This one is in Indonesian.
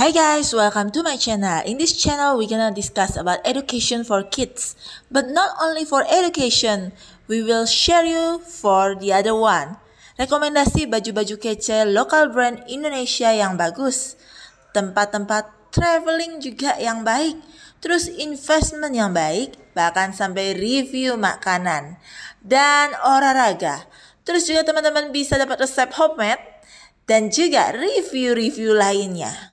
Hi guys, welcome to my channel. In this channel, we're gonna discuss about education for kids. But not only for education, we will share you for the other one. Rekomendasi baju-baju kece lokal brand Indonesia yang bagus. Tempat-tempat traveling juga yang baik. Terus investment yang baik, bahkan sampai review makanan. Dan olahraga. Terus juga teman-teman bisa dapat resep homemade dan juga review-review lainnya.